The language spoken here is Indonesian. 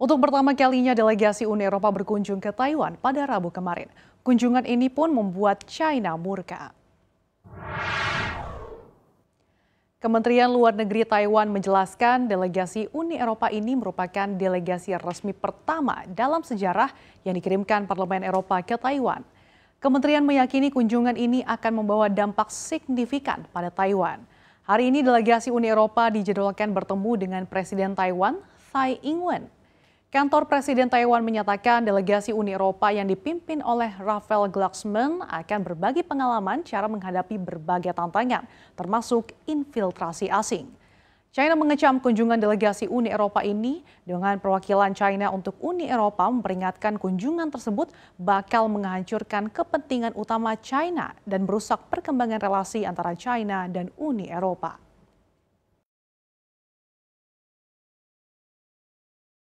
Untuk pertama kalinya delegasi Uni Eropa berkunjung ke Taiwan pada Rabu kemarin. Kunjungan ini pun membuat China murka. Kementerian Luar Negeri Taiwan menjelaskan delegasi Uni Eropa ini merupakan delegasi resmi pertama dalam sejarah yang dikirimkan Parlemen Eropa ke Taiwan. Kementerian meyakini kunjungan ini akan membawa dampak signifikan pada Taiwan. Hari ini delegasi Uni Eropa dijadwalkan bertemu dengan Presiden Taiwan, Tsai Ing-wen. Kantor Presiden Taiwan menyatakan delegasi Uni Eropa yang dipimpin oleh Rafael Glucksmann akan berbagi pengalaman cara menghadapi berbagai tantangan, termasuk infiltrasi asing. China mengecam kunjungan delegasi Uni Eropa ini dengan perwakilan China untuk Uni Eropa memperingatkan kunjungan tersebut bakal menghancurkan kepentingan utama China dan merusak perkembangan relasi antara China dan Uni Eropa.